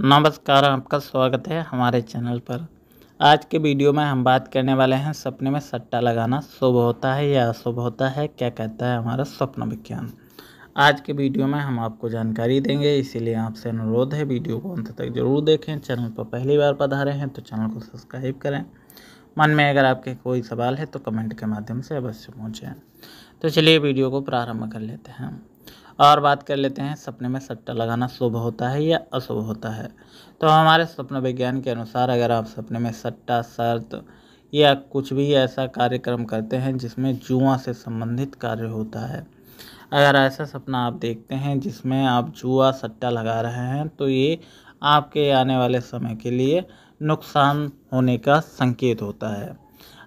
नमस्कार आपका स्वागत है हमारे चैनल पर आज के वीडियो में हम बात करने वाले हैं सपने में सट्टा लगाना शुभ होता है या अशुभ होता है क्या कहता है हमारा स्वप्न विज्ञान आज के वीडियो में हम आपको जानकारी देंगे इसीलिए आपसे अनुरोध है वीडियो को अंत तक जरूर देखें चैनल पर पहली बार पधारे हैं तो चैनल को सब्सक्राइब करें मन में अगर आपके कोई सवाल है तो कमेंट के माध्यम से अवश्य पहुँचें तो चलिए वीडियो को प्रारंभ कर लेते हैं और बात कर लेते हैं सपने में सट्टा लगाना शुभ होता है या अशुभ होता है तो हमारे स्वप्न विज्ञान के अनुसार अगर आप सपने में सट्टा शर्त या कुछ भी ऐसा कार्यक्रम करते हैं जिसमें जुआ से संबंधित कार्य होता है अगर ऐसा सपना आप देखते हैं जिसमें आप जुआ सट्टा लगा रहे हैं तो ये आपके आने वाले समय के लिए नुकसान होने का संकेत होता है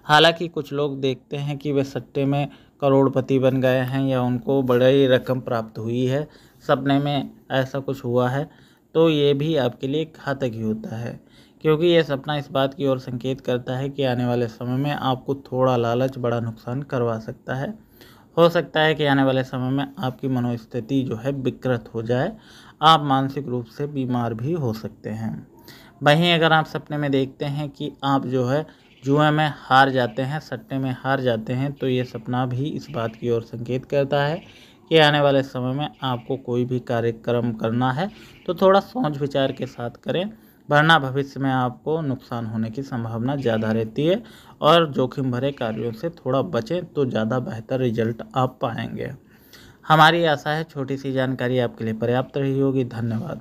हालांकि कुछ लोग देखते हैं कि वे सट्टे में करोड़पति बन गए हैं या उनको बड़ी रकम प्राप्त हुई है सपने में ऐसा कुछ हुआ है तो ये भी आपके लिए घातक ही होता है क्योंकि ये सपना इस बात की ओर संकेत करता है कि आने वाले समय में आपको थोड़ा लालच बड़ा नुकसान करवा सकता है हो सकता है कि आने वाले समय में आपकी मनोस्थिति जो है विकृत हो जाए आप मानसिक रूप से बीमार भी हो सकते हैं वहीं अगर आप सपने में देखते हैं कि आप जो है जुए में हार जाते हैं सट्टे में हार जाते हैं तो ये सपना भी इस बात की ओर संकेत करता है कि आने वाले समय में आपको कोई भी कार्यक्रम करना है तो थोड़ा सोच विचार के साथ करें वरना भविष्य में आपको नुकसान होने की संभावना ज़्यादा रहती है और जोखिम भरे कार्यों से थोड़ा बचें तो ज़्यादा बेहतर रिजल्ट आप पाएंगे हमारी आशा है छोटी सी जानकारी आपके लिए पर्याप्त रही होगी धन्यवाद